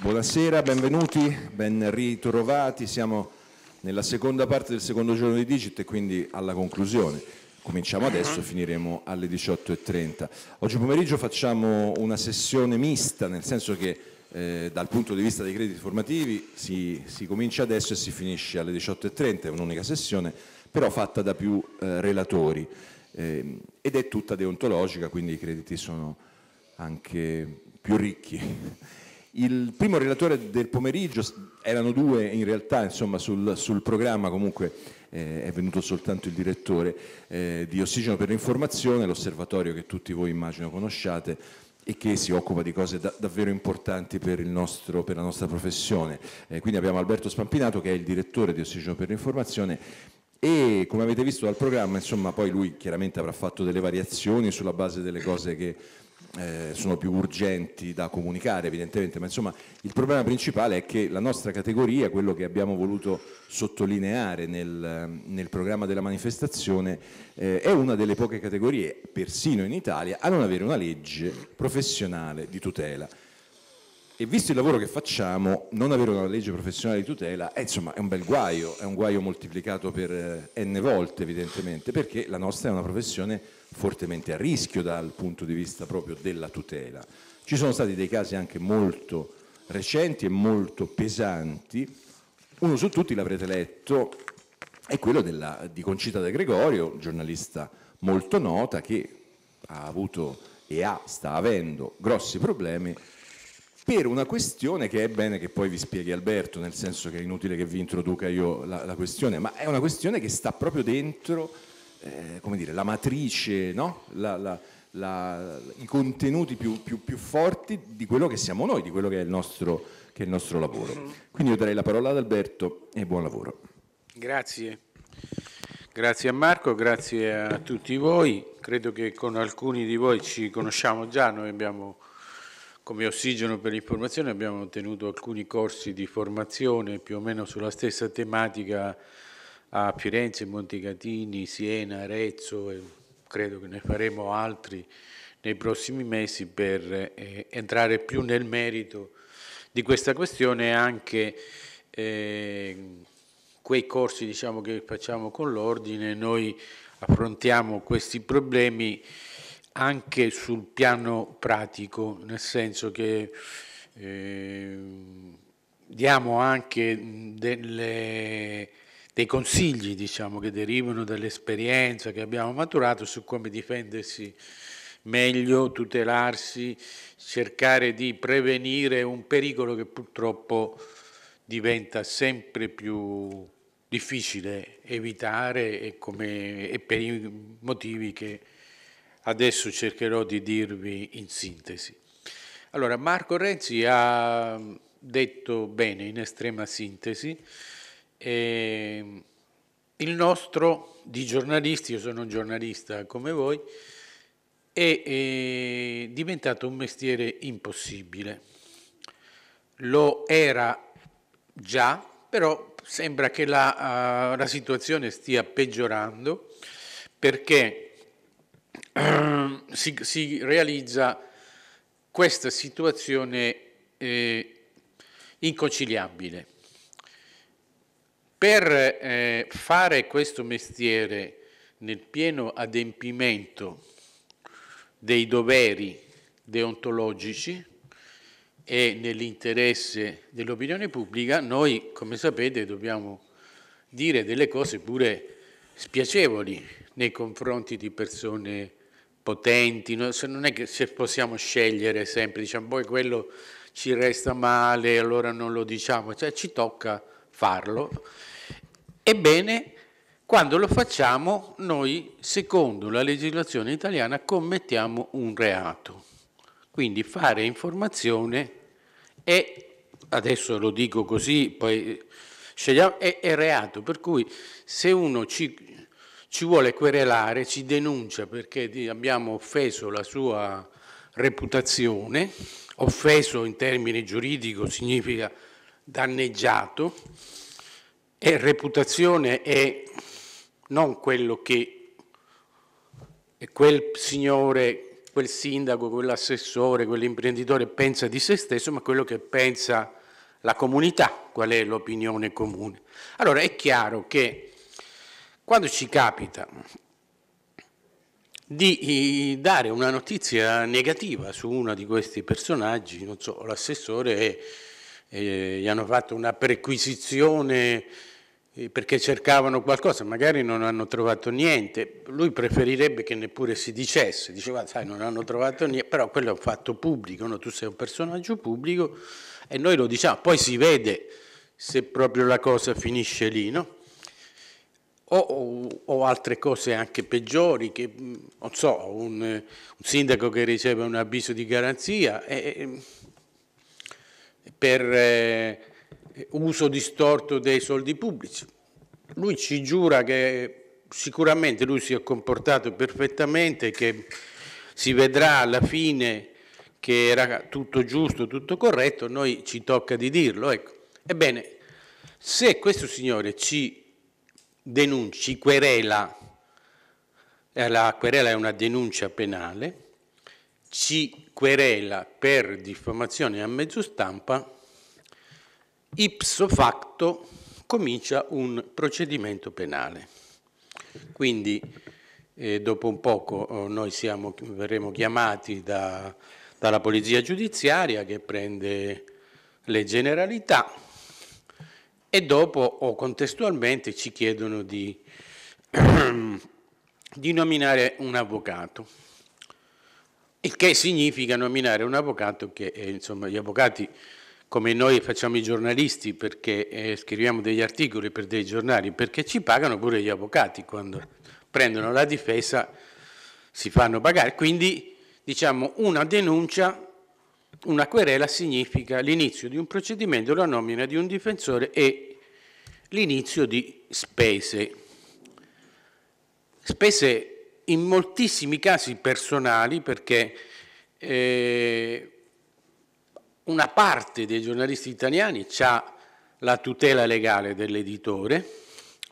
Buonasera, benvenuti, ben ritrovati. Siamo nella seconda parte del secondo giorno di Digit e quindi alla conclusione. Cominciamo adesso, finiremo alle 18.30. Oggi pomeriggio facciamo una sessione mista, nel senso che eh, dal punto di vista dei crediti formativi si, si comincia adesso e si finisce alle 18.30, è un'unica sessione, però fatta da più eh, relatori eh, ed è tutta deontologica, quindi i crediti sono anche più ricchi. Il primo relatore del pomeriggio, erano due in realtà, insomma sul, sul programma comunque eh, è venuto soltanto il direttore eh, di Ossigeno per l'informazione, l'osservatorio che tutti voi immagino conosciate, e che si occupa di cose da, davvero importanti per, nostro, per, la nostra professione. Eh, quindi abbiamo Alberto Spampinato che è il direttore di Ossigeno per l'Informazione e come avete visto dal programma, insomma, poi lui chiaramente avrà fatto delle variazioni sulla base delle cose che eh, sono più urgenti da comunicare evidentemente, ma insomma il problema principale è che la nostra categoria, quello che abbiamo voluto sottolineare nel, nel programma della manifestazione, eh, è una delle poche categorie, persino in Italia, a non avere una legge professionale di tutela. E visto il lavoro che facciamo, non avere una legge professionale di tutela è, eh, insomma, è un bel guaio, è un guaio moltiplicato per eh, n volte evidentemente, perché la nostra è una professione fortemente a rischio dal punto di vista proprio della tutela. Ci sono stati dei casi anche molto recenti e molto pesanti, uno su tutti l'avrete letto, è quello della, di Concita De Gregorio, giornalista molto nota che ha avuto e ha, sta avendo grossi problemi per una questione che è bene che poi vi spieghi Alberto, nel senso che è inutile che vi introduca io la, la questione, ma è una questione che sta proprio dentro, eh, come dire, la matrice, no? la, la, la, i contenuti più, più, più, forti di quello che siamo noi, di quello che è, nostro, che è, il nostro, lavoro. Mm-hmm. Quindi io darei la parola ad Alberto e buon lavoro. Grazie. Grazie a Marco, grazie a tutti voi. Credo che con alcuni di voi ci conosciamo già, noi abbiamo come ossigeno per l'informazione abbiamo tenuto alcuni corsi di formazione più o meno sulla stessa tematica a Firenze, Montecatini, Siena, Arezzo e credo che ne faremo altri nei prossimi mesi per eh, entrare più nel merito di questa questione e anche eh, quei corsi diciamo, che facciamo con l'Ordine, noi affrontiamo questi problemi anche sul piano pratico, nel senso che eh, diamo anche delle, dei consigli diciamo, che derivano dall'esperienza che abbiamo maturato su come difendersi meglio, tutelarsi, cercare di prevenire un pericolo che purtroppo diventa sempre più difficile evitare e, come, e per i motivi che adesso cercherò di dirvi in sintesi. Allora, Marco Renzi ha detto bene, in estrema sintesi, eh, il nostro di giornalisti, io sono un giornalista come voi, è, è eh, diventato un mestiere impossibile. Lo era già, però sembra che la, uh, la situazione stia peggiorando perché si, si, realizza questa situazione eh, inconciliabile. Per eh, fare questo mestiere nel pieno adempimento dei doveri deontologici e nell'interesse dell'opinione pubblica, noi, come sapete, dobbiamo dire delle cose pure spiacevoli nei confronti di persone potenti, non è che possiamo scegliere sempre, diciamo poi boh, quello ci resta male, allora non lo diciamo, cioè ci tocca farlo. Ebbene, quando lo facciamo noi, secondo la legislazione italiana, commettiamo un reato. Quindi fare informazione è, adesso lo dico così, poi scegliamo, è, è reato, per cui se uno ci ci vuole querelare, ci denuncia perché abbiamo offeso la sua reputazione, offeso in termini giuridico significa danneggiato e reputazione è non quello che quel signore, quel sindaco, quell'assessore, quell'imprenditore pensa di se stesso, ma quello che pensa la comunità, qual è l'opinione comune. Allora è chiaro che quando ci capita di eh, dare una notizia negativa su uno di questi personaggi, non so, l'assessore eh, eh, gli hanno fatto una perquisizione perché cercavano qualcosa, magari non hanno trovato niente, lui preferirebbe che neppure si dicesse, diceva sai non hanno trovato niente, però quello è un fatto pubblico, no? tu sei un personaggio pubblico e noi lo diciamo, poi si vede se proprio la cosa finisce lì, no? o, o, altre cose anche peggiori, che mm, non so, un, un sindaco che riceve un avviso di garanzia e, mm, per eh, uso distorto dei soldi pubblici. Lui ci giura che sicuramente lui si è comportato perfettamente, che si vedrà alla fine che era tutto giusto, tutto corretto, noi ci tocca di dirlo. Ecco. Ebbene, se questo signore ci denunci, querela, eh, la querela è una denuncia penale, ci querela per diffamazione a mezzo stampa, ipso facto comincia un procedimento penale. Quindi eh, dopo un poco oh, noi siamo, verremo chiamati da, dalla polizia giudiziaria che prende le generalità e dopo o contestualmente ci chiedono di, di nominare un avvocato. Il che significa nominare un avvocato che, eh, insomma, gli avvocati, come noi facciamo i giornalisti, perché eh, scriviamo degli articoli per dei giornali, perché ci pagano pure gli avvocati quando prendono la difesa, si fanno pagare. Quindi, diciamo, una denuncia una querela significa l'inizio di un procedimento, la nomina di un difensore e l'inizio di spese. Spese in moltissimi casi personali perché eh, una parte dei giornalisti italiani ha la tutela legale dell'editore.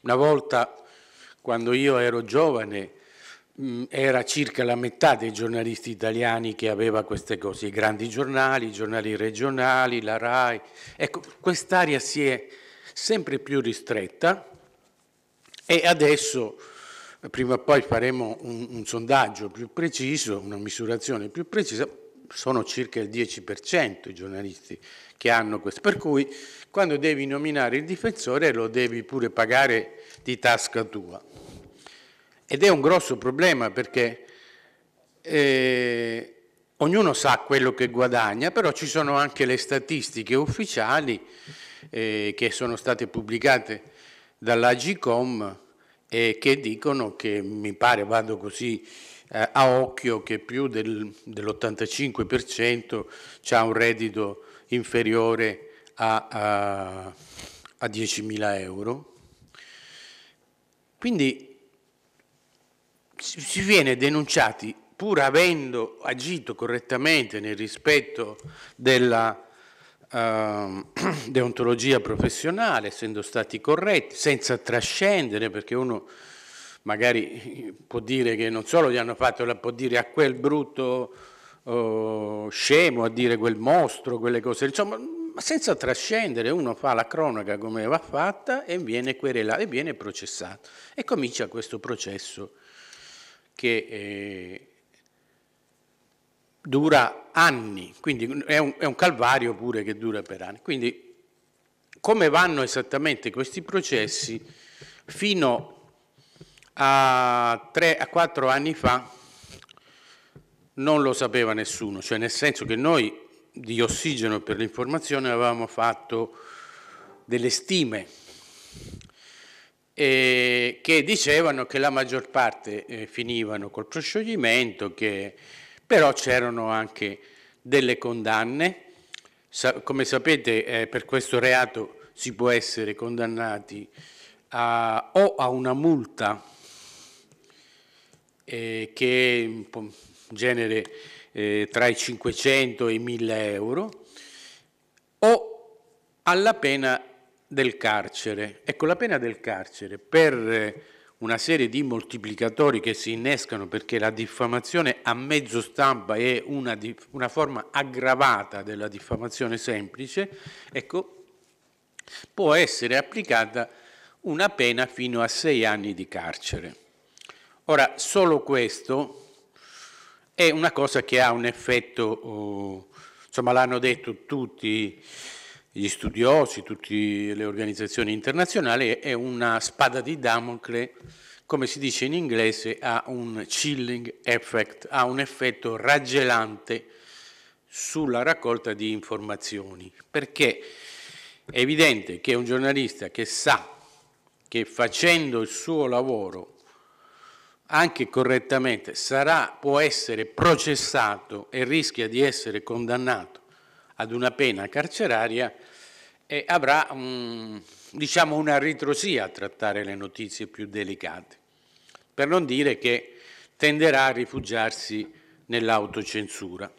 Una volta, quando io ero giovane, Mm, era circa la metà dei giornalisti italiani che aveva queste cose, i grandi giornali, i giornali regionali, la RAI. Ecco, quest'area si è sempre più ristretta e adesso prima o poi faremo un, un sondaggio più preciso, una misurazione più precisa, sono circa il 10% i giornalisti che hanno questo. Per cui quando devi nominare il difensore lo devi pure pagare di tasca tua. Ed è un grosso problema perché eh, ognuno sa quello che guadagna, però ci sono anche le statistiche ufficiali eh, che sono state pubblicate dall'Agicom e che dicono che, mi pare, vado così eh, a occhio, che più del, dell'85% ha un reddito inferiore a, a, a 10.000 euro. Quindi si viene denunciati pur avendo agito correttamente nel rispetto della uh, deontologia professionale, essendo stati corretti, senza trascendere, perché uno magari può dire che non solo gli hanno fatto, la può dire a quel brutto uh, scemo, a dire quel mostro, quelle cose, insomma, ma senza trascendere, uno fa la cronaca come va fatta e viene querelato e viene processato. E comincia questo processo che eh, dura anni, quindi è un, è un calvario pure che dura per anni. Quindi come vanno esattamente questi processi fino a 3 a 4 anni fa non lo sapeva nessuno, cioè nel senso che noi di ossigeno per l'informazione avevamo fatto delle stime eh, che dicevano che la maggior parte eh, finivano col proscioglimento, che, però c'erano anche delle condanne. Sa come sapete eh, per questo reato si può essere condannati a, o a una multa eh, che in genere eh, tra i 500 e i 1000 euro o alla pena del carcere. Ecco, la pena del carcere per eh, una serie di moltiplicatori che si innescano perché la diffamazione a mezzo stampa è una, una forma aggravata della diffamazione semplice, ecco, può essere applicata una pena fino a sei anni di carcere. Ora, solo questo è una cosa che ha un effetto, oh, insomma l'hanno detto tutti gli studiosi, tutte le organizzazioni internazionali, è una spada di Damocle, come si dice in inglese, ha un chilling effect, ha un effetto raggelante sulla raccolta di informazioni, perché è evidente che un giornalista che sa che facendo il suo lavoro anche correttamente sarà, può essere processato e rischia di essere condannato ad una pena carceraria e avrà um, diciamo una ritrosia a trattare le notizie più delicate, per non dire che tenderà a rifugiarsi nell'autocensura.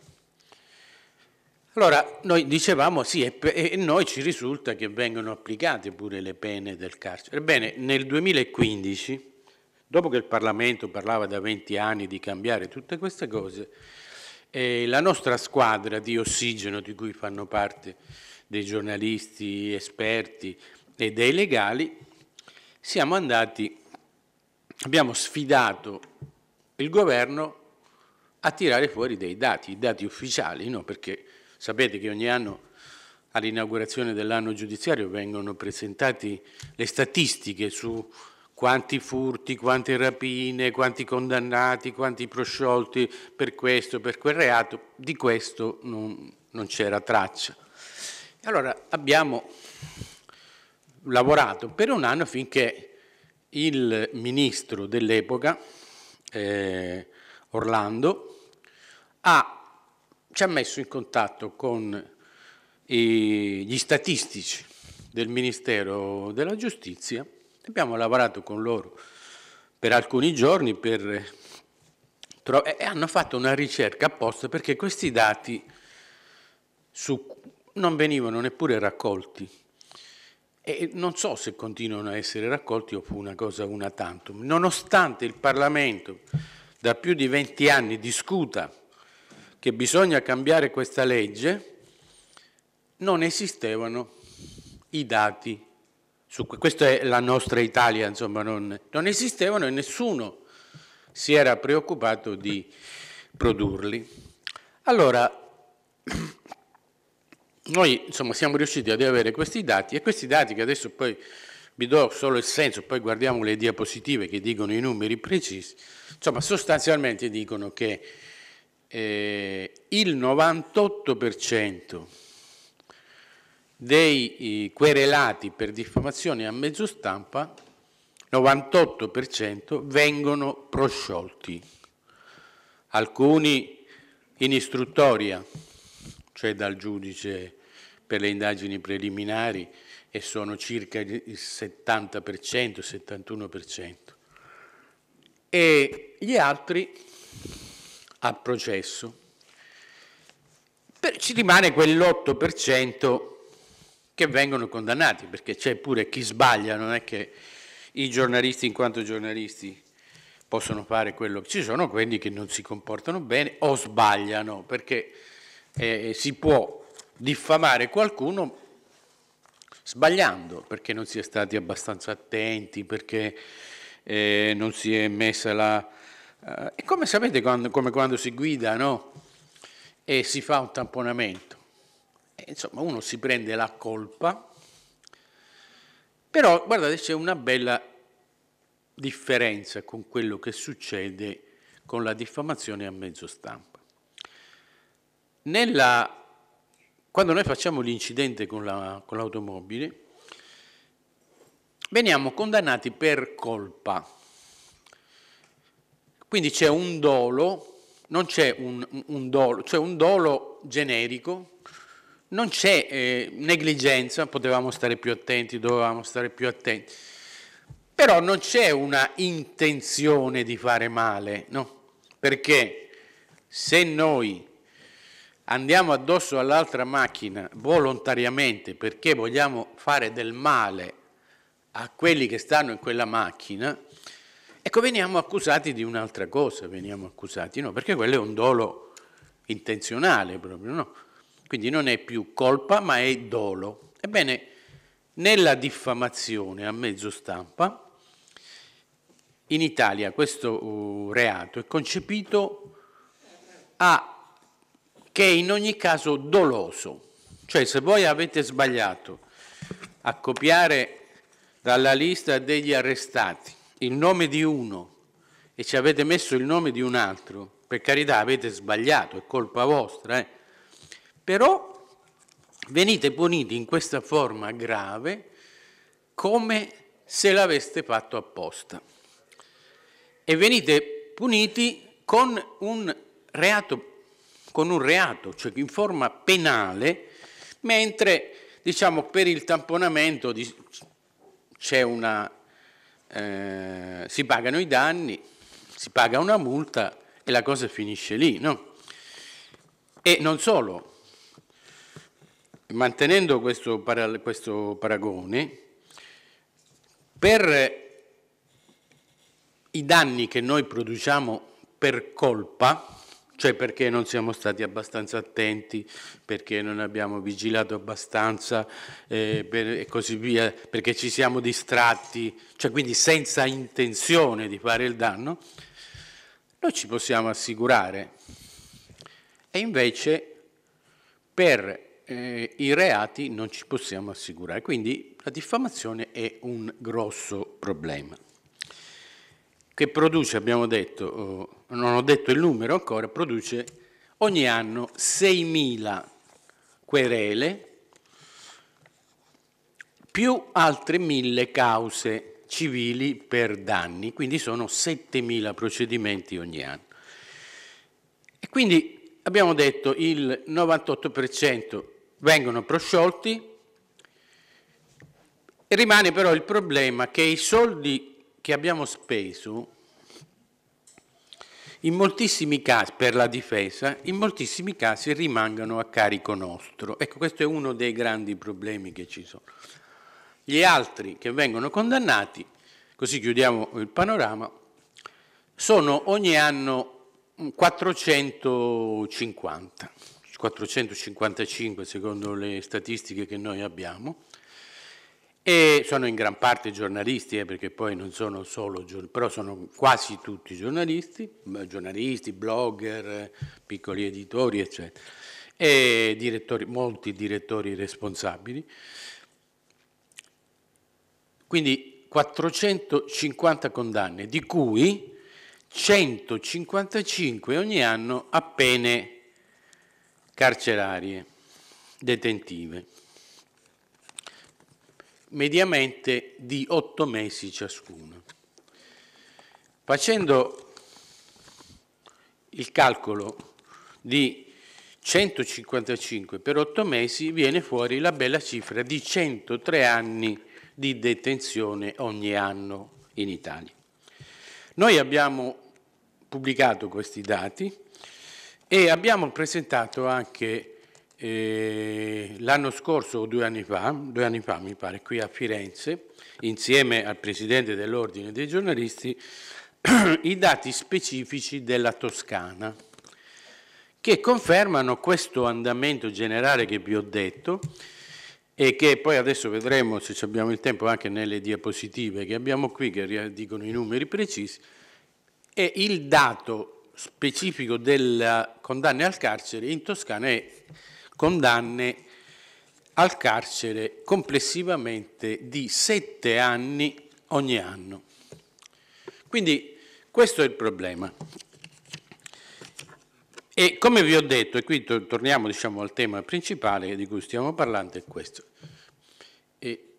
Allora, noi dicevamo sì, e, e noi ci risulta che vengono applicate pure le pene del carcere. Ebbene, nel 2015, dopo che il Parlamento parlava da 20 anni di cambiare tutte queste cose, e la nostra squadra di ossigeno di cui fanno parte dei giornalisti, esperti e dei legali, siamo andati, abbiamo sfidato il governo a tirare fuori dei dati, i dati ufficiali, no? perché sapete che ogni anno all'inaugurazione dell'anno giudiziario vengono presentate le statistiche su quanti furti, quante rapine, quanti condannati, quanti prosciolti per questo, per quel reato, di questo non, non c'era traccia. Allora abbiamo lavorato per un anno finché il ministro dell'epoca, eh, Orlando, ha, ci ha messo in contatto con eh, gli statistici del Ministero della Giustizia Abbiamo lavorato con loro per alcuni giorni per... Eh, e hanno fatto una ricerca apposta perché questi dati su... non venivano neppure raccolti. E non so se continuano a essere raccolti o fu una cosa una tantum. Nonostante il Parlamento da più di 20 anni discuta che bisogna cambiare questa legge, non esistevano i dati su, questa è la nostra Italia, insomma, non, non esistevano e nessuno si era preoccupato di produrli. Allora, noi insomma, siamo riusciti ad avere questi dati e questi dati che adesso poi vi do solo il senso, poi guardiamo le diapositive che dicono i numeri precisi, insomma sostanzialmente dicono che eh, il 98% dei querelati per diffamazione a mezzo stampa, 98% vengono prosciolti, alcuni in istruttoria, cioè dal giudice per le indagini preliminari e sono circa il 70%, 71%, e gli altri a processo. Ci rimane quell'8% che vengono condannati, perché c'è pure chi sbaglia, non è che i giornalisti in quanto giornalisti possono fare quello che ci sono, quelli che non si comportano bene o sbagliano, perché eh, eh, si può diffamare qualcuno sbagliando, perché non si è stati abbastanza attenti, perché eh, non si è messa la... Eh, è come sapete quando, come quando si guida no? e si fa un tamponamento e, eh, insomma, uno si prende la colpa, però guardate c'è una bella differenza con quello che succede con la diffamazione a mezzo stampa. Nella, quando noi facciamo l'incidente con, la, con l'automobile, veniamo condannati per colpa. Quindi c'è un dolo, non c'è un, un, dolo, c'è un dolo generico, non c'è eh, negligenza, potevamo stare più attenti, dovevamo stare più attenti, però non c'è una intenzione di fare male, no? Perché se noi andiamo addosso all'altra macchina volontariamente perché vogliamo fare del male a quelli che stanno in quella macchina, ecco veniamo accusati di un'altra cosa, veniamo accusati, no? Perché quello è un dolo intenzionale proprio, no? Quindi non è più colpa ma è dolo. Ebbene, nella diffamazione a mezzo stampa, in Italia questo uh, reato è concepito a, che è in ogni caso doloso. Cioè se voi avete sbagliato a copiare dalla lista degli arrestati il nome di uno e ci avete messo il nome di un altro, per carità avete sbagliato, è colpa vostra, eh? Però venite puniti in questa forma grave come se l'aveste fatto apposta. E venite puniti con un reato, con un reato cioè in forma penale, mentre diciamo, per il tamponamento una, eh, si pagano i danni, si paga una multa e la cosa finisce lì. No? E non solo, mantenendo questo, para, questo paragone, per i danni che noi produciamo per colpa, cioè perché non siamo stati abbastanza attenti, perché non abbiamo vigilato abbastanza eh, per, e così via, perché ci siamo distratti, cioè quindi senza intenzione di fare il danno, noi ci possiamo assicurare. E invece per eh, i reati non ci possiamo assicurare, quindi la diffamazione è un grosso problema che produce, abbiamo detto, oh, non ho detto il numero ancora, produce ogni anno 6.000 querele più altre 1.000 cause civili per danni, quindi sono 7.000 procedimenti ogni anno. E quindi abbiamo detto il 98% vengono prosciolti, rimane però il problema che i soldi che abbiamo speso in moltissimi casi per la difesa, in moltissimi casi rimangono a carico nostro. Ecco, questo è uno dei grandi problemi che ci sono. Gli altri che vengono condannati, così chiudiamo il panorama, sono ogni anno 450. 455 secondo le statistiche che noi abbiamo, e sono in gran parte giornalisti, eh, perché poi non sono solo, giornalisti, però sono quasi tutti giornalisti, giornalisti, blogger, piccoli editori, eccetera, e direttori, molti direttori responsabili. Quindi 450 condanne, di cui 155 ogni anno appena... pene carcerarie detentive, mediamente di otto mesi ciascuna. Facendo il calcolo di 155 per 8 mesi viene fuori la bella cifra di 103 anni di detenzione ogni anno in Italia. Noi abbiamo pubblicato questi dati e abbiamo presentato anche eh, l'anno scorso o due anni, fa, due anni fa, mi pare, qui a Firenze, insieme al Presidente dell'Ordine dei giornalisti, i dati specifici della Toscana, che confermano questo andamento generale che vi ho detto e che poi adesso vedremo, se abbiamo il tempo, anche nelle diapositive che abbiamo qui, che dicono i numeri precisi, e il dato specifico della condanne al carcere in Toscana è condanne al carcere complessivamente di sette anni ogni anno. Quindi questo è il problema. E come vi ho detto, e qui torniamo diciamo, al tema principale di cui stiamo parlando, è questo. E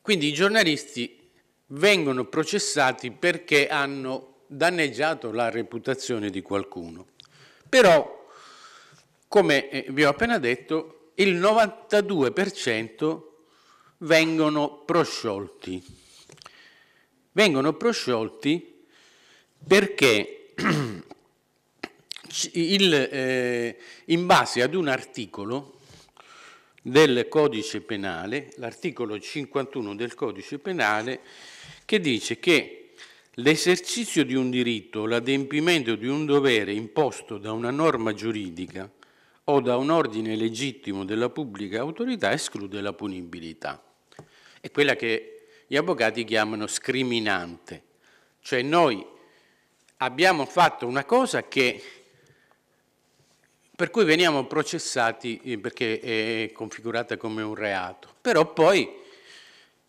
quindi i giornalisti vengono processati perché hanno danneggiato la reputazione di qualcuno. Però, come eh, vi ho appena detto, il 92% vengono prosciolti. Vengono prosciolti perché il, eh, in base ad un articolo del codice penale, l'articolo 51 del codice penale, che dice che L'esercizio di un diritto l'adempimento di un dovere imposto da una norma giuridica o da un ordine legittimo della pubblica autorità esclude la punibilità. È quella che gli avvocati chiamano scriminante, cioè noi abbiamo fatto una cosa che, per cui veniamo processati eh, perché è configurata come un reato, però poi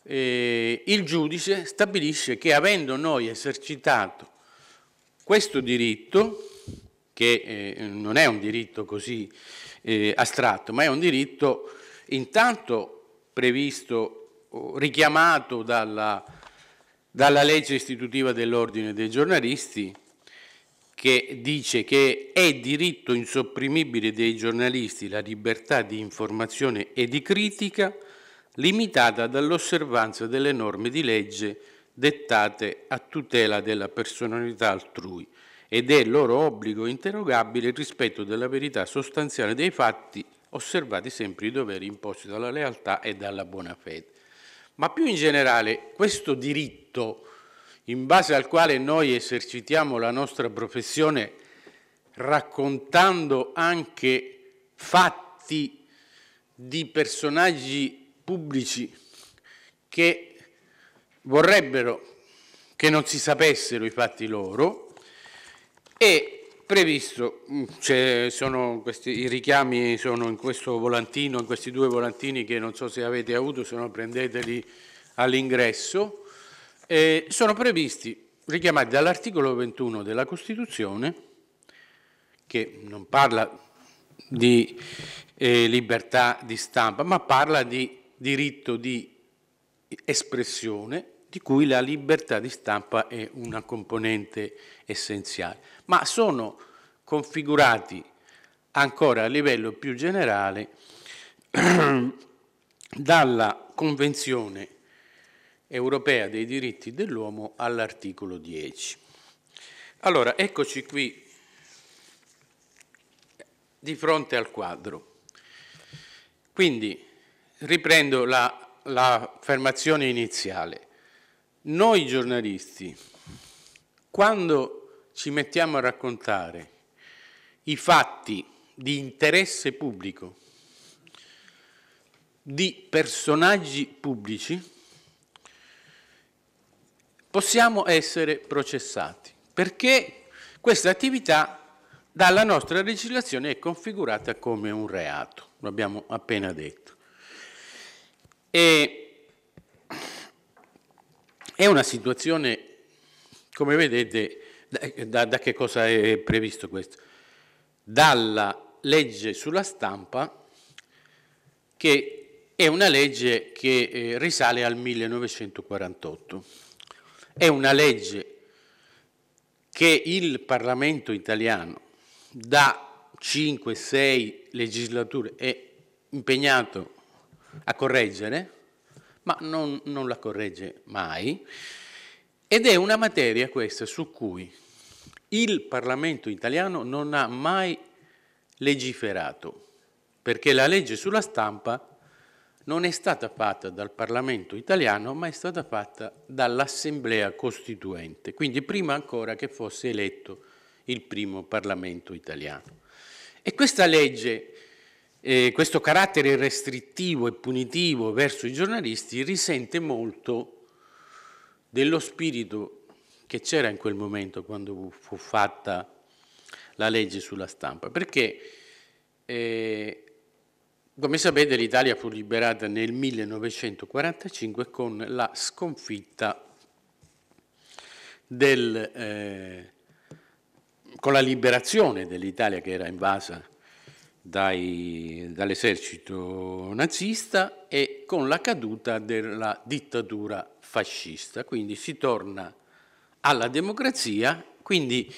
eh, il giudice stabilisce che avendo noi esercitato questo diritto, che eh, non è un diritto così eh, astratto, ma è un diritto intanto previsto, richiamato dalla, dalla legge istitutiva dell'ordine dei giornalisti, che dice che è diritto insopprimibile dei giornalisti la libertà di informazione e di critica, limitata dall'osservanza delle norme di legge dettate a tutela della personalità altrui ed è loro obbligo interrogabile il rispetto della verità sostanziale dei fatti, osservati sempre i doveri imposti dalla lealtà e dalla buona fede. Ma più in generale, questo diritto in base al quale noi esercitiamo la nostra professione raccontando anche fatti di personaggi pubblici che vorrebbero che non si sapessero i fatti loro e previsto, cioè questi, i richiami sono in questo volantino, in questi due volantini che non so se avete avuto, se no prendeteli all'ingresso, eh, sono previsti, richiamati dall'articolo 21 della Costituzione, che non parla di eh, libertà di stampa, ma parla di diritto di espressione di cui la libertà di stampa è una componente essenziale, ma sono configurati ancora a livello più generale dalla Convenzione europea dei diritti dell'uomo all'articolo 10. Allora, eccoci qui di fronte al quadro. Quindi Riprendo l'affermazione la, iniziale. Noi giornalisti, quando ci mettiamo a raccontare i fatti di interesse pubblico di personaggi pubblici, possiamo essere processati, perché questa attività dalla nostra legislazione è configurata come un reato, lo abbiamo appena detto. E è una situazione, come vedete, da, da, che cosa è previsto questo? Dalla legge sulla stampa che è una legge che eh, risale al 1948. È una legge che il Parlamento italiano da 5-6 legislature è impegnato a correggere, ma non, non la corregge mai. Ed è una materia questa su cui il Parlamento italiano non ha mai legiferato, perché la legge sulla stampa non è stata fatta dal Parlamento italiano, ma è stata fatta dall'Assemblea Costituente, quindi prima ancora che fosse eletto il primo Parlamento italiano. E questa legge eh, questo carattere restrittivo e punitivo verso i giornalisti risente molto dello spirito che c'era in quel momento quando fu fatta la legge sulla stampa, perché eh, come sapete l'Italia fu liberata nel 1945 con la sconfitta del, eh, con la liberazione dell'Italia che era invasa dai, dall'esercito nazista e con la caduta della dittatura fascista. Quindi si torna alla democrazia, quindi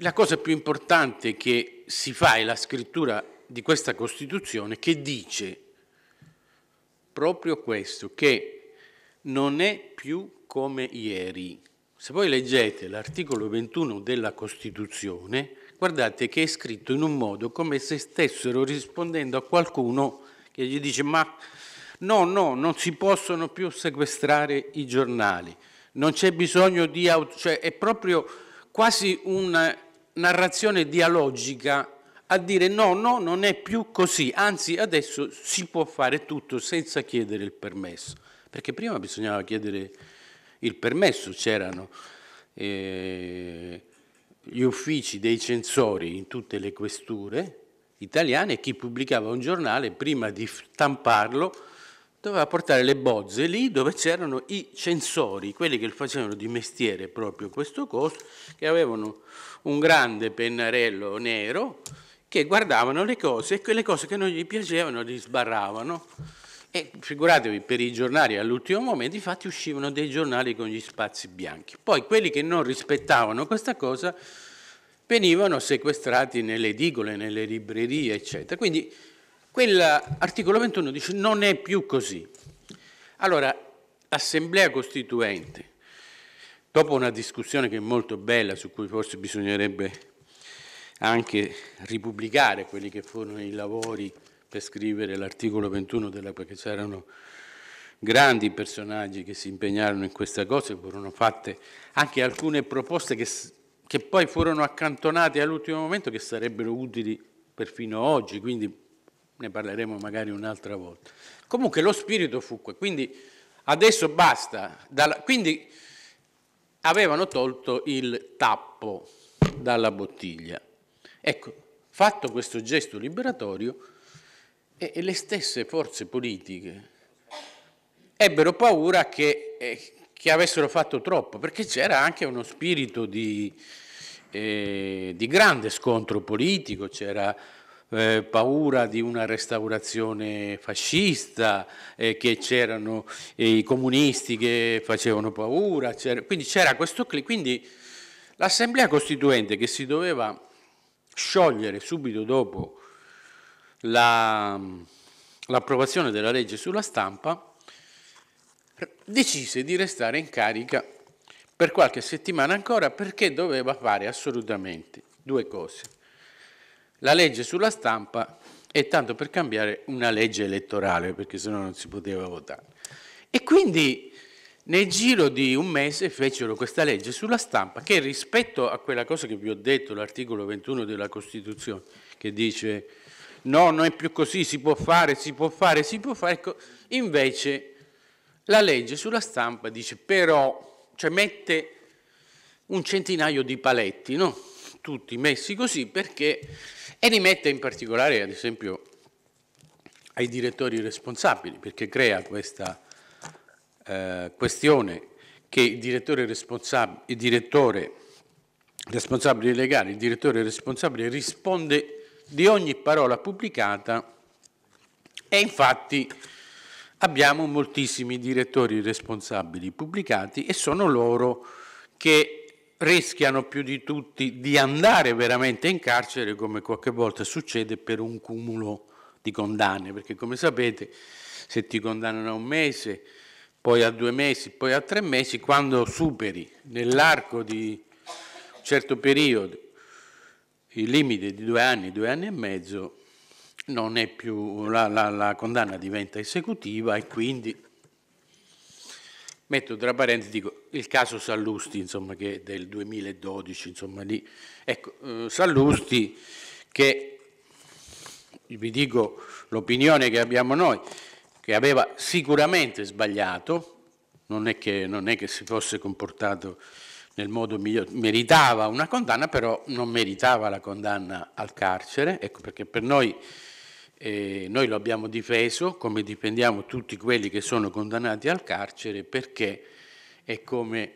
la cosa più importante che si fa è la scrittura di questa Costituzione che dice proprio questo, che non è più come ieri. Se voi leggete l'articolo 21 della Costituzione, guardate che è scritto in un modo come se stessero rispondendo a qualcuno che gli dice ma no, no, non si possono più sequestrare i giornali, non c'è bisogno di... Cioè, è proprio quasi una narrazione dialogica a dire no, no, non è più così, anzi adesso si può fare tutto senza chiedere il permesso, perché prima bisognava chiedere il permesso, c'erano... Eh, gli uffici dei censori in tutte le questure italiane e chi pubblicava un giornale prima di stamparlo doveva portare le bozze lì dove c'erano i censori, quelli che facevano di mestiere proprio questo coso, che avevano un grande pennarello nero che guardavano le cose e quelle cose che non gli piacevano li sbarravano. E figuratevi, per i giornali all'ultimo momento infatti uscivano dei giornali con gli spazi bianchi. Poi quelli che non rispettavano questa cosa venivano sequestrati nelle edicole, nelle librerie, eccetera. Quindi quell'articolo 21 dice non è più così. Allora, Assemblea Costituente, dopo una discussione che è molto bella, su cui forse bisognerebbe anche ripubblicare quelli che furono i lavori per scrivere l'articolo 21 della, perché c'erano grandi personaggi che si impegnarono in questa cosa e furono fatte anche alcune proposte che, che poi furono accantonate all'ultimo momento che sarebbero utili perfino oggi, quindi ne parleremo magari un'altra volta. Comunque lo spirito fu qua, quindi adesso basta. Dalla, quindi avevano tolto il tappo dalla bottiglia. Ecco, fatto questo gesto liberatorio, e, e le stesse forze politiche ebbero paura che, eh, che avessero fatto troppo, perché c'era anche uno spirito di, eh, di grande scontro politico, c'era eh, paura di una restaurazione fascista, eh, che c'erano eh, i comunisti che facevano paura, quindi c'era questo clima. Quindi l'Assemblea Costituente che si doveva sciogliere subito dopo la, l'approvazione della legge sulla stampa, decise di restare in carica per qualche settimana ancora perché doveva fare assolutamente due cose. La legge sulla stampa e tanto per cambiare una legge elettorale perché sennò non si poteva votare. E quindi nel giro di un mese fecero questa legge sulla stampa che rispetto a quella cosa che vi ho detto, l'articolo 21 della Costituzione, che dice no, non è più così, si può fare, si può fare, si può fare. Ecco, invece la legge sulla stampa dice però, cioè mette un centinaio di paletti, no? tutti messi così perché, e li mette in particolare ad esempio ai direttori responsabili, perché crea questa eh, questione che il direttore, responsab- il direttore responsabile legale, il direttore responsabile risponde di ogni parola pubblicata e infatti abbiamo moltissimi direttori responsabili pubblicati e sono loro che rischiano più di tutti di andare veramente in carcere come qualche volta succede per un cumulo di condanne, perché come sapete se ti condannano a un mese, poi a due mesi, poi a tre mesi, quando superi nell'arco di un certo periodo il limite di due anni, due anni e mezzo, non è più, la, la, la condanna diventa esecutiva e quindi metto tra parentesi dico, il caso Sallusti, insomma, che è del 2012, insomma, lì. Ecco, eh, Sallusti che, vi dico l'opinione che abbiamo noi, che aveva sicuramente sbagliato, non è che, non è che si fosse comportato nel modo migliore, meritava una condanna, però non meritava la condanna al carcere, ecco perché per noi, eh, noi lo abbiamo difeso, come difendiamo tutti quelli che sono condannati al carcere, perché è come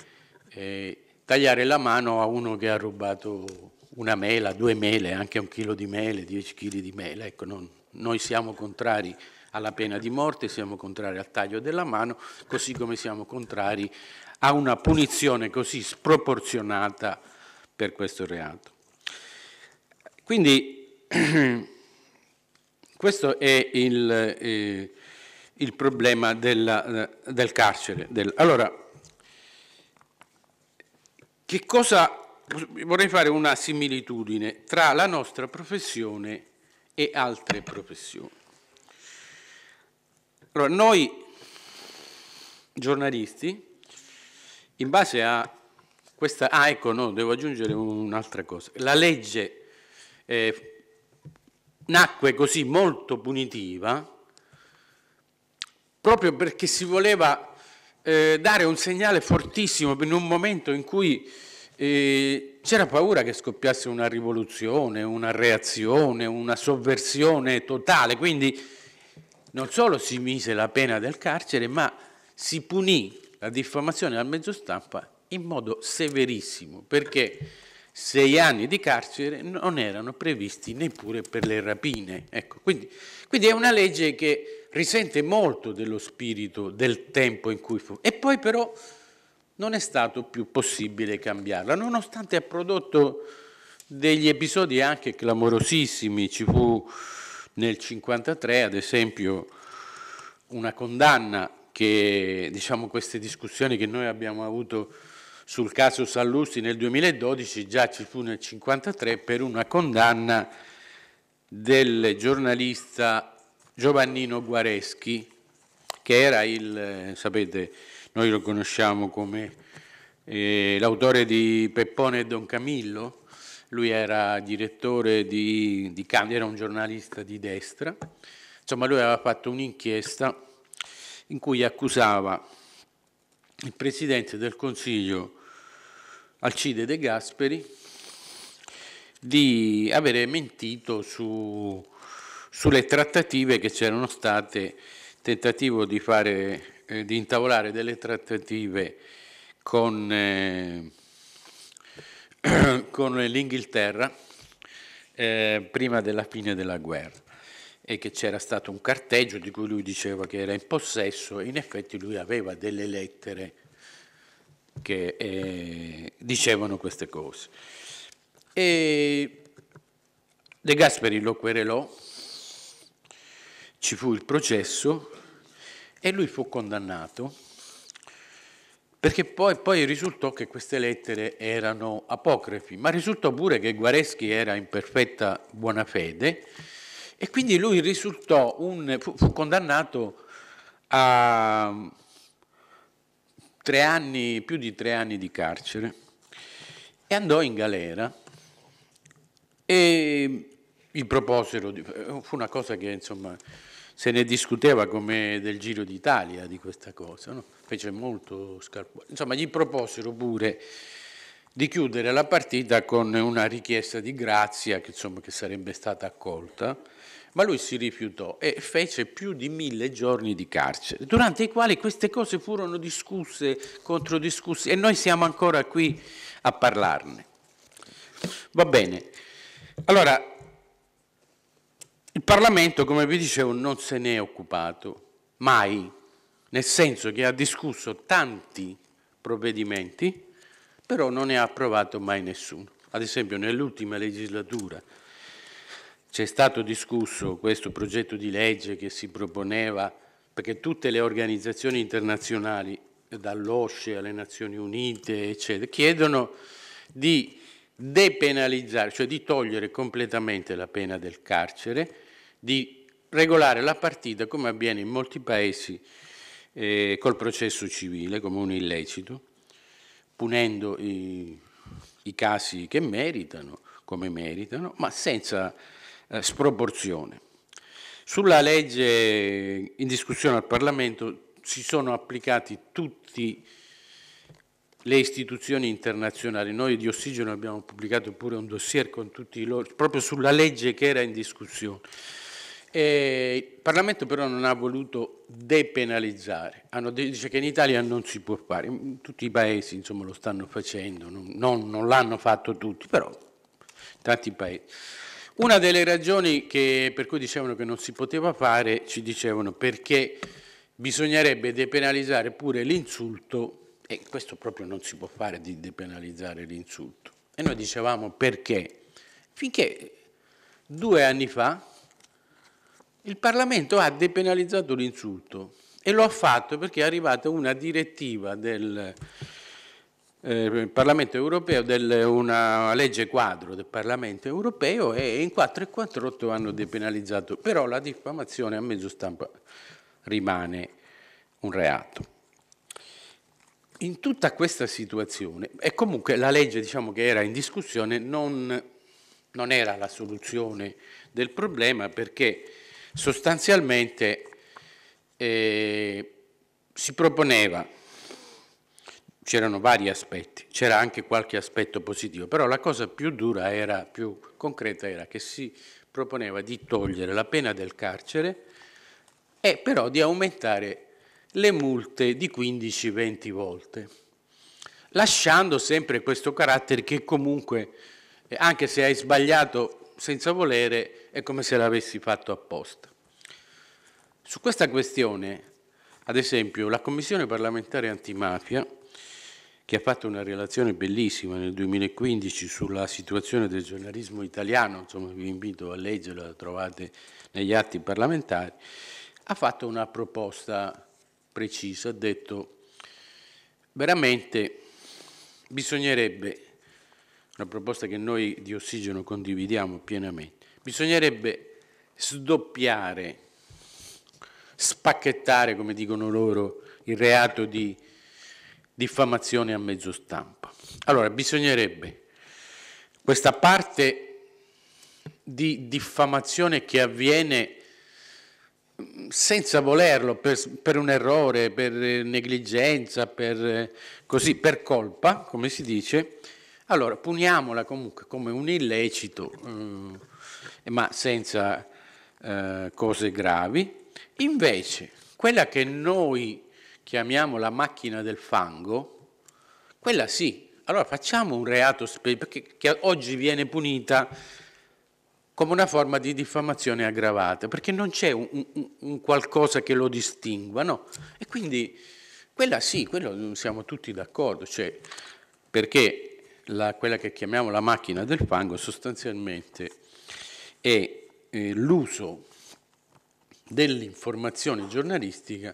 eh, tagliare la mano a uno che ha rubato una mela, due mele, anche un chilo di mele, dieci chili di mele, ecco, non, noi siamo contrari alla pena di morte, siamo contrari al taglio della mano, così come siamo contrari a una punizione così sproporzionata per questo reato. Quindi questo è il, eh, il problema della, eh, del carcere. Del, allora, che cosa vorrei fare una similitudine tra la nostra professione e altre professioni. Allora, noi giornalisti in base a questa... Ah, ecco, no, devo aggiungere un'altra cosa. La legge eh, nacque così molto punitiva proprio perché si voleva eh, dare un segnale fortissimo in un momento in cui eh, c'era paura che scoppiasse una rivoluzione, una reazione, una sovversione totale. Quindi non solo si mise la pena del carcere, ma si punì la diffamazione al mezzo stampa in modo severissimo, perché sei anni di carcere non erano previsti neppure per le rapine. Ecco, quindi, quindi, è una legge che risente molto dello spirito, del tempo in cui fu. E poi però non è stato più possibile cambiarla, nonostante ha prodotto degli episodi anche clamorosissimi. Ci fu nel 1953, ad esempio, una condanna che diciamo, queste discussioni che noi abbiamo avuto sul caso Sallusti nel 2012 già ci fu nel 1953 per una condanna del giornalista Giovannino Guareschi, che era il, eh, sapete, noi lo conosciamo come eh, l'autore di Peppone e Don Camillo, lui era direttore di, di era un giornalista di destra, insomma lui aveva fatto un'inchiesta in cui accusava il Presidente del Consiglio Alcide De Gasperi di avere mentito su, sulle trattative che c'erano state, tentativo di, fare, eh, di, intavolare delle trattative con, eh, con l'Inghilterra eh, prima della fine della guerra e che c'era stato un carteggio di cui lui diceva che era in possesso in effetti lui aveva delle lettere che eh, dicevano queste cose. E De Gasperi lo querelò, ci fu il processo e lui fu condannato perché poi, poi risultò che queste lettere erano apocrifi, ma risultò pure che Guareschi era in perfetta buona fede e quindi lui risultò un, fu condannato a tre anni, più di tre anni di carcere e andò in galera e gli proposero, fu una cosa che insomma se ne discuteva come del Giro d'Italia di questa cosa, no? fece molto scarpone, insomma gli proposero pure di chiudere la partita con una richiesta di grazia che, insomma, che sarebbe stata accolta ma lui si rifiutò e fece più di mille giorni di carcere, durante i quali queste cose furono discusse, controdiscusse e noi siamo ancora qui a parlarne. Va bene, allora il Parlamento, come vi dicevo, non se ne è occupato mai, nel senso che ha discusso tanti provvedimenti, però non ne ha approvato mai nessuno. Ad esempio nell'ultima legislatura c'è stato discusso questo progetto di legge che si proponeva perché tutte le organizzazioni internazionali, dall'OSCE alle Nazioni Unite, eccetera, chiedono di depenalizzare, cioè di togliere completamente la pena del carcere, di regolare la partita come avviene in molti paesi eh, col processo civile, come un illecito, punendo i, i casi che meritano, come meritano, ma senza eh, sproporzione. Sulla legge in discussione al Parlamento si sono applicati tutti le istituzioni internazionali. Noi di Ossigeno abbiamo pubblicato pure un dossier con tutti loro, proprio sulla legge che era in discussione. E il Parlamento però non ha voluto depenalizzare, Hanno, dice che in Italia non si può fare, tutti i paesi insomma, lo stanno facendo, non, non l'hanno fatto tutti, però tanti paesi. Una delle ragioni che, per cui dicevano che non si poteva fare, ci dicevano perché bisognerebbe depenalizzare pure l'insulto, e questo proprio non si può fare di depenalizzare l'insulto. E noi dicevamo perché? Finché due anni fa il Parlamento ha depenalizzato l'insulto e lo ha fatto perché è arrivata una direttiva del eh, Parlamento europeo, del, una legge quadro del Parlamento europeo e in 4 e 48 hanno depenalizzato, però la diffamazione a mezzo stampa rimane un reato. In tutta questa situazione, e comunque la legge diciamo, che era in discussione non, non era la soluzione del problema perché sostanzialmente eh, si proponeva c'erano vari aspetti, c'era anche qualche aspetto positivo, però la cosa più dura era, più concreta era che si proponeva di togliere la pena del carcere e però di aumentare le multe di 15-20 volte, lasciando sempre questo carattere che comunque, eh, anche se hai sbagliato senza volere, è come se l'avessi fatto apposta. Su questa questione, ad esempio, la Commissione parlamentare antimafia che ha fatto una relazione bellissima nel 2015 sulla situazione del giornalismo italiano, insomma vi invito a leggerla, la trovate negli atti parlamentari, ha fatto una proposta precisa, ha detto veramente bisognerebbe, una proposta che noi di Ossigeno condividiamo pienamente, bisognerebbe sdoppiare, spacchettare, come dicono loro, il reato di diffamazione a mezzo stampa. Allora, bisognerebbe questa parte di diffamazione che avviene mm, senza volerlo, per, per un errore, per eh, negligenza, per, eh, così, per colpa, come si dice, allora puniamola comunque come un illecito, eh, ma senza eh, cose gravi. Invece, quella che noi la macchina del fango, quella sì. Allora facciamo un reato perché, che oggi viene punita come una forma di diffamazione aggravata, perché non c'è un, un, un qualcosa che lo distingua, no? E quindi quella sì, quello siamo tutti d'accordo, cioè, perché la, quella che chiamiamo la macchina del fango sostanzialmente è eh, l'uso dell'informazione giornalistica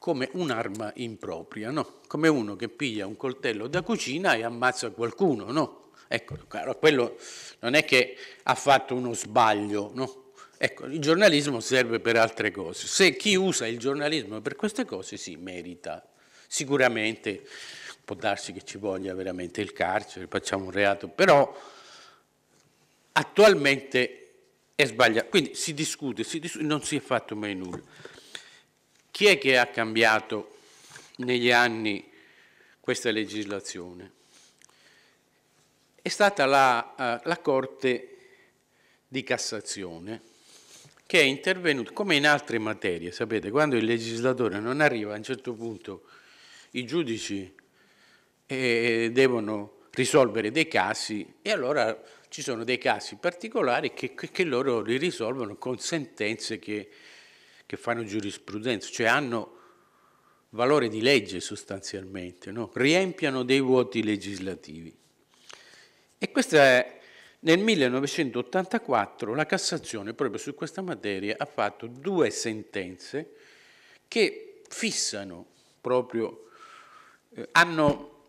come un'arma impropria, no? come uno che piglia un coltello da cucina e ammazza qualcuno. No? Ecco, quello non è che ha fatto uno sbaglio. No? Ecco, il giornalismo serve per altre cose. Se chi usa il giornalismo per queste cose si sì, merita. Sicuramente può darsi che ci voglia veramente il carcere, facciamo un reato, però attualmente è sbagliato. Quindi si discute, si discute non si è fatto mai nulla. Chi è che ha cambiato negli anni questa legislazione? È stata la, uh, la Corte di Cassazione che è intervenuta, come in altre materie, sapete, quando il legislatore non arriva a un certo punto i giudici eh, devono risolvere dei casi e allora ci sono dei casi particolari che, che loro li risolvono con sentenze che che fanno giurisprudenza, cioè hanno valore di legge sostanzialmente, no? riempiano dei vuoti legislativi. E questa è, nel 1984 la Cassazione proprio su questa materia ha fatto due sentenze che fissano proprio, eh, hanno,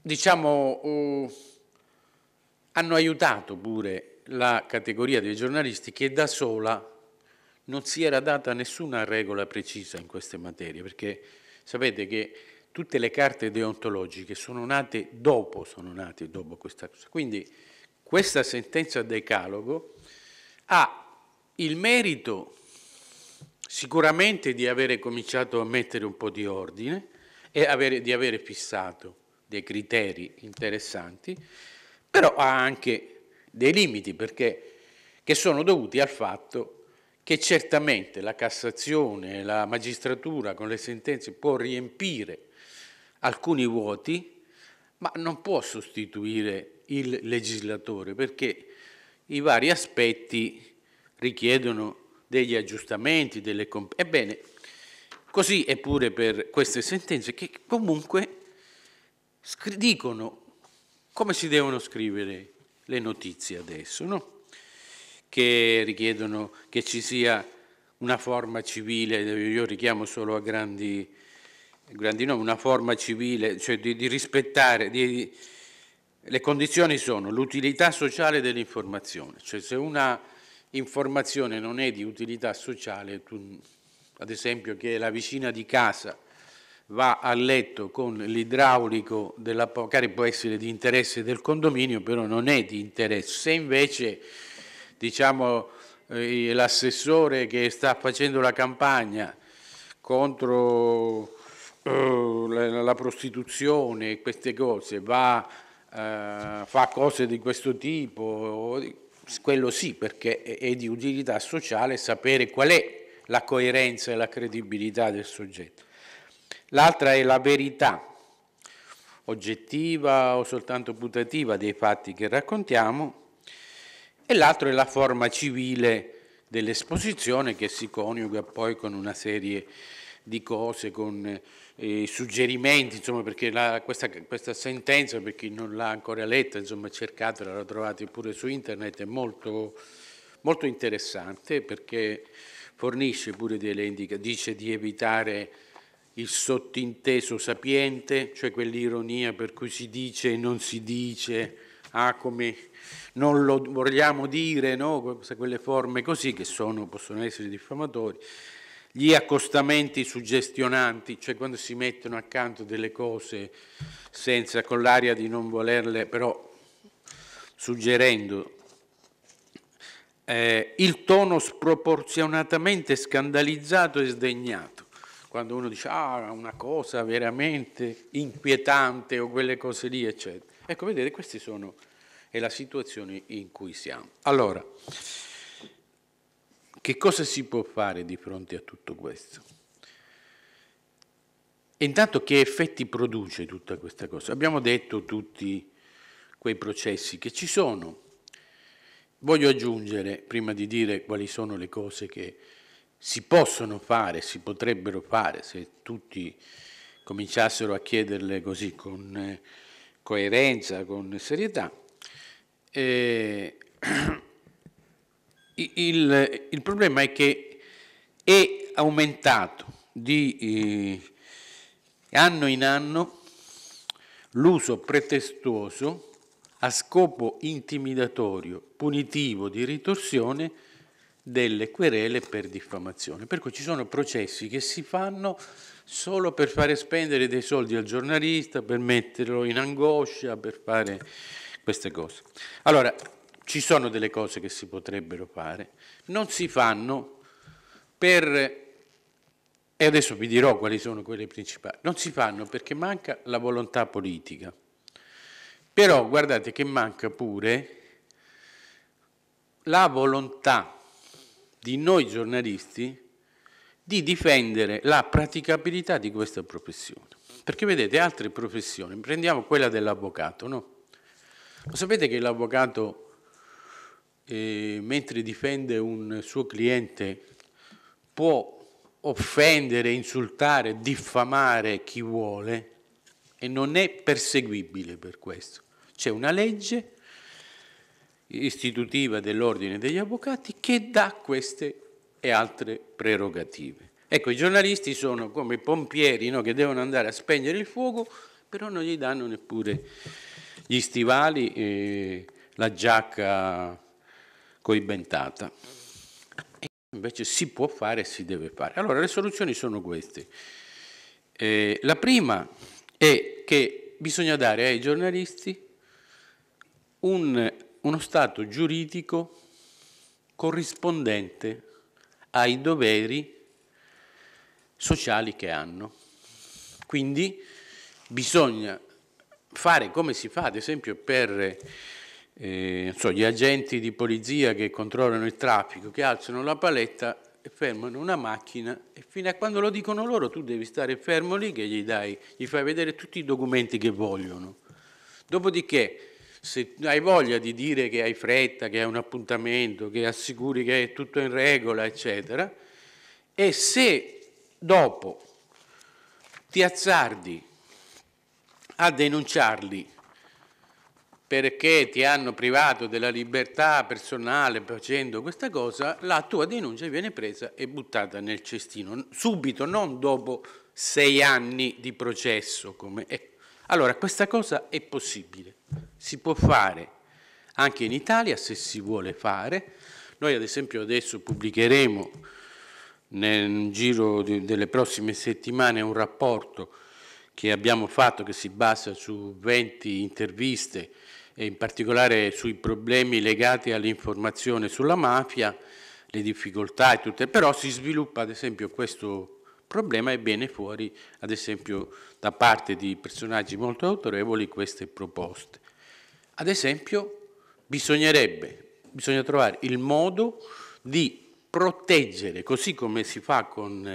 diciamo, eh, hanno aiutato pure la categoria dei giornalisti che da sola non si era data nessuna regola precisa in queste materie, perché sapete che tutte le carte deontologiche sono nate dopo, sono nate dopo questa cosa. Quindi questa sentenza decalogo ha il merito sicuramente di avere cominciato a mettere un po' di ordine e avere, di avere fissato dei criteri interessanti, però ha anche dei limiti perché, che sono dovuti al fatto che certamente la Cassazione, la magistratura con le sentenze può riempire alcuni vuoti, ma non può sostituire il legislatore perché i vari aspetti richiedono degli aggiustamenti, delle Ebbene, così è pure per queste sentenze che comunque dicono come si devono scrivere le notizie adesso, no? che richiedono che ci sia una forma civile, io richiamo solo a grandi, grandi nomi, una forma civile, cioè di, di rispettare, di, le condizioni sono l'utilità sociale dell'informazione, cioè se una informazione non è di utilità sociale, tu, ad esempio che la vicina di casa va a letto con l'idraulico della magari può essere di interesse del condominio, però non è di interesse. Se invece diciamo, eh, l'assessore che sta facendo la campagna contro eh, la, prostituzione e queste cose, va, eh, fa cose di questo tipo, quello sì perché è di utilità sociale sapere qual è la coerenza e la credibilità del soggetto. L'altra è la verità oggettiva o soltanto putativa dei fatti che raccontiamo e l'altro è la forma civile dell'esposizione che si coniuga poi con una serie di cose, con eh, suggerimenti, insomma, perché la, questa, questa, sentenza, per chi non l'ha ancora letta, insomma, cercatela, la trovate pure su internet, è molto, molto interessante perché fornisce pure delle indicazioni, dice di evitare il sottinteso sapiente, cioè quell'ironia per cui si dice e non si dice, ha ah, come non lo vogliamo dire, no? quelle forme così che sono, possono essere diffamatori, gli accostamenti suggestionanti, cioè quando si mettono accanto delle cose senza con l'aria di non volerle, però suggerendo, eh, il tono sproporzionatamente scandalizzato e sdegnato, quando uno dice ah una cosa veramente inquietante o quelle cose lì, eccetera. Ecco, vedete, questa è la situazione in cui siamo. Allora, che cosa si può fare di fronte a tutto questo? Intanto che effetti produce tutta questa cosa? Abbiamo detto tutti quei processi che ci sono. Voglio aggiungere, prima di dire quali sono le cose che si possono fare, si potrebbero fare, se tutti cominciassero a chiederle così con eh, coerenza, con serietà. Eh, il, il, problema è che è aumentato di eh, anno in anno l'uso pretestuoso a scopo intimidatorio, punitivo, di ritorsione delle querele per diffamazione. Per cui ci sono processi che si fanno solo per fare spendere dei soldi al giornalista, per metterlo in angoscia, per fare queste cose. Allora, ci sono delle cose che si potrebbero fare, non si fanno per, e adesso vi dirò quali sono quelle principali, non si fanno perché manca la volontà politica. Però guardate che manca pure la volontà di noi giornalisti di difendere la praticabilità di questa professione. Perché vedete, altre professioni, prendiamo quella dell'avvocato, no? Lo sapete che l'avvocato, eh, mentre difende un suo cliente, può offendere, insultare, diffamare chi vuole e non è perseguibile per questo. C'è una legge istitutiva dell'ordine degli avvocati che dà queste e altre prerogative. Ecco, i giornalisti sono come i pompieri no, che devono andare a spegnere il fuoco, però non gli danno neppure gli stivali e la giacca coibentata. E invece si può fare e si deve fare. Allora, le soluzioni sono queste. Eh, la prima è che bisogna dare ai giornalisti un, uno stato giuridico corrispondente ai doveri sociali che hanno. Quindi bisogna fare come si fa, ad esempio, per eh, so, gli agenti di polizia che controllano il traffico, che alzano la paletta e fermano una macchina e fino a quando lo dicono loro tu devi stare fermo lì che gli, dai, gli fai vedere tutti i documenti che vogliono. Dopodiché se hai voglia di dire che hai fretta, che hai un appuntamento, che assicuri che è tutto in regola, eccetera, e se dopo ti azzardi a denunciarli perché ti hanno privato della libertà personale facendo questa cosa, la tua denuncia viene presa e buttata nel cestino, subito, non dopo sei anni di processo, come è allora, questa cosa è possibile, si può fare anche in Italia se si vuole fare. Noi ad esempio adesso pubblicheremo nel giro delle prossime settimane un rapporto che abbiamo fatto che si basa su 20 interviste e in particolare sui problemi legati all'informazione sulla mafia, le difficoltà e tutte, però si sviluppa ad esempio questo problema è bene fuori, ad esempio, da parte di personaggi molto autorevoli queste proposte. Ad esempio, bisognerebbe, bisogna trovare il modo di proteggere, così come si fa con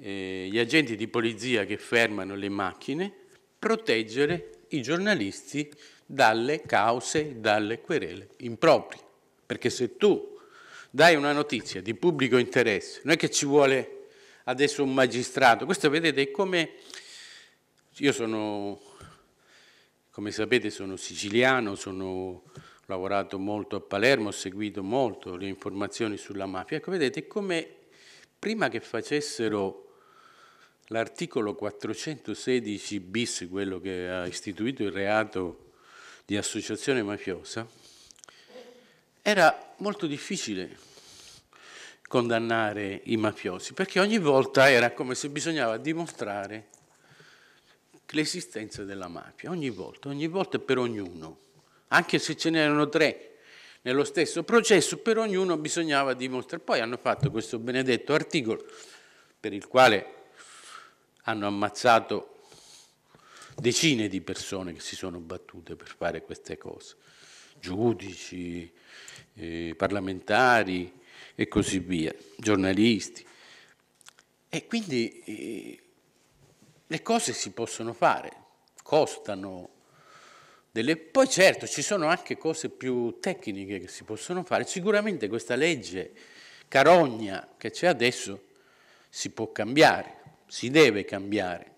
eh, gli agenti di polizia che fermano le macchine, proteggere i giornalisti dalle cause, dalle querele improprie. Perché se tu dai una notizia di pubblico interesse, non è che ci vuole adesso un magistrato. Questo vedete è come, io sono, come sapete sono siciliano, sono, lavorato molto a Palermo, ho seguito molto le informazioni sulla mafia. Ecco, vedete è come prima che facessero l'articolo 416 bis, quello che ha istituito il reato di associazione mafiosa, era molto difficile condannare i mafiosi, perché ogni volta era come se bisognava dimostrare l'esistenza della mafia, ogni volta, ogni volta per ognuno, anche se ce n'erano tre nello stesso processo, per ognuno bisognava dimostrare. Poi hanno fatto questo benedetto articolo per il quale hanno ammazzato decine di persone che si sono battute per fare queste cose, giudici, eh, parlamentari, e così via, giornalisti. E quindi eh, le cose si possono fare, costano. Delle... Poi certo ci sono anche cose più tecniche che si possono fare, sicuramente questa legge carogna che c'è adesso si può cambiare, si deve cambiare,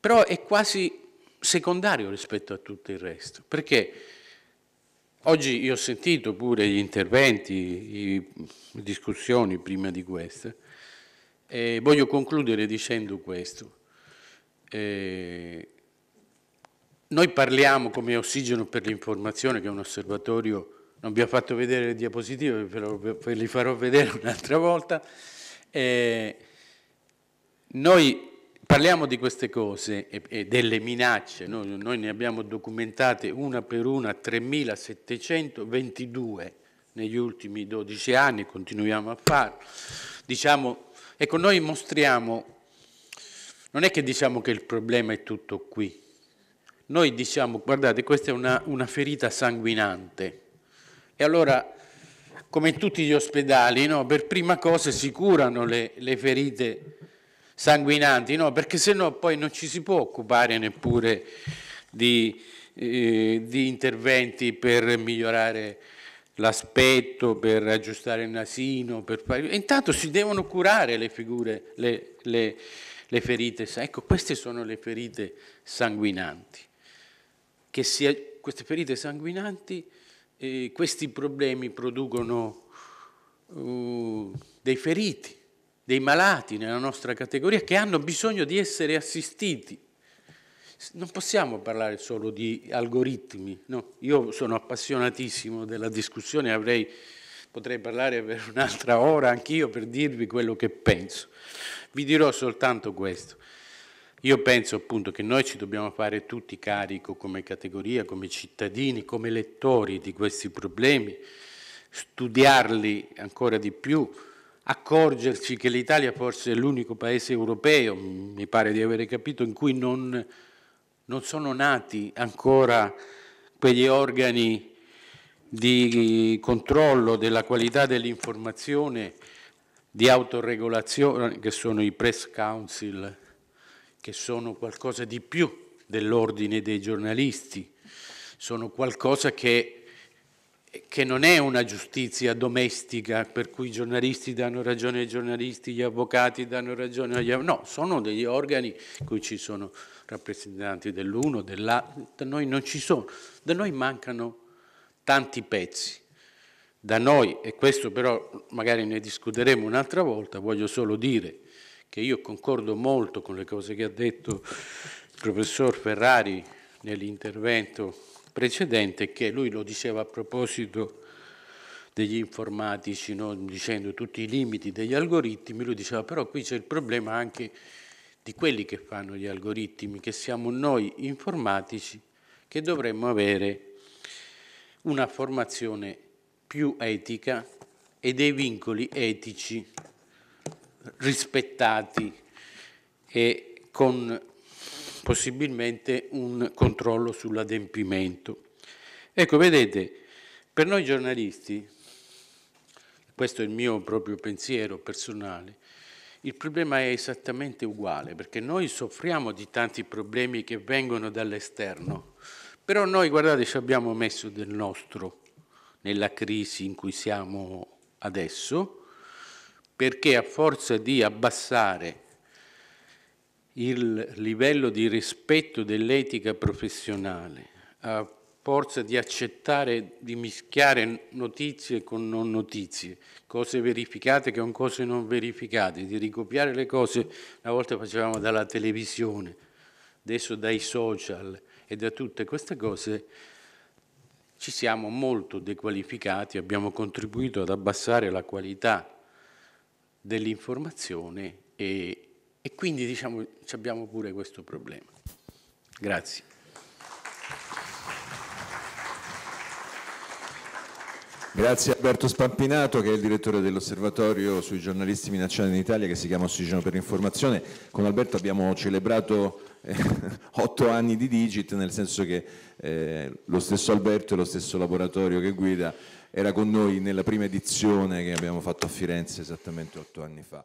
però è quasi secondario rispetto a tutto il resto, perché Oggi io ho sentito pure gli interventi, le discussioni prima di questa e voglio concludere dicendo questo. Eh, noi parliamo come ossigeno per l'informazione, che è un osservatorio, non vi ho fatto vedere le diapositive, però ve li farò vedere un'altra volta. Eh, noi Parliamo di queste cose e, e delle minacce, noi, noi, ne abbiamo documentate una per una 3.722 negli ultimi 12 anni, continuiamo a farlo. Diciamo, ecco, noi mostriamo, non è che diciamo che il problema è tutto qui, noi diciamo, guardate, questa è una, una ferita sanguinante e allora come in tutti gli ospedali, no? per prima cosa si curano le, le ferite sanguinanti, no, perché sennò poi non ci si può occupare neppure di, eh, di interventi per migliorare l'aspetto, per aggiustare il nasino, per... intanto si devono curare le figure, le, le, le ferite, ecco queste sono le ferite sanguinanti, che sia, queste ferite sanguinanti, eh, questi problemi producono uh, dei feriti, dei malati nella nostra categoria che hanno bisogno di essere assistiti. Non possiamo parlare solo di algoritmi, no? io sono appassionatissimo della discussione, avrei, potrei parlare per un'altra ora anch'io per dirvi quello che penso. Vi dirò soltanto questo. Io penso appunto che noi ci dobbiamo fare tutti carico come categoria, come cittadini, come lettori di questi problemi, studiarli ancora di più, accorgerci che l'Italia forse è l'unico paese europeo, mi pare di avere capito, in cui non, non sono nati ancora quegli organi di controllo della qualità dell'informazione, di autoregolazione, che sono i press council, che sono qualcosa di più dell'ordine dei giornalisti, sono qualcosa che che non è una giustizia domestica per cui i giornalisti danno ragione ai giornalisti, gli avvocati danno ragione agli avvocati, no, sono degli organi in cui ci sono rappresentanti dell'uno, dell'altro, da noi non ci sono, da noi mancano tanti pezzi. Da noi, e questo però magari ne discuteremo un'altra volta, voglio solo dire che io concordo molto con le cose che ha detto il professor Ferrari nell'intervento precedente che lui lo diceva a proposito degli informatici, no? dicendo tutti i limiti degli algoritmi, lui diceva però qui c'è il problema anche di quelli che fanno gli algoritmi, che siamo noi informatici che dovremmo avere una formazione più etica e dei vincoli etici rispettati e con possibilmente un controllo sull'adempimento. Ecco, vedete, per noi giornalisti, questo è il mio proprio pensiero personale, il problema è esattamente uguale, perché noi soffriamo di tanti problemi che vengono dall'esterno, però noi, guardate, ci abbiamo messo del nostro nella crisi in cui siamo adesso, perché a forza di abbassare il livello di rispetto dell'etica professionale, a forza di accettare di mischiare notizie con non notizie, cose verificate con cose non verificate, di ricopiare le cose, una volta facevamo dalla televisione, adesso dai social e da tutte queste cose, ci siamo molto dequalificati, abbiamo contribuito ad abbassare la qualità dell'informazione e e quindi diciamo, abbiamo pure questo problema. Grazie. Grazie Alberto Spampinato che è il direttore dell'osservatorio sui giornalisti minacciati in Italia che si chiama Ossigeno per l'informazione. Con Alberto abbiamo celebrato eh, otto anni di Digit nel senso che eh, lo stesso Alberto e lo stesso laboratorio che guida era con noi nella prima edizione che abbiamo fatto a Firenze esattamente otto anni fa.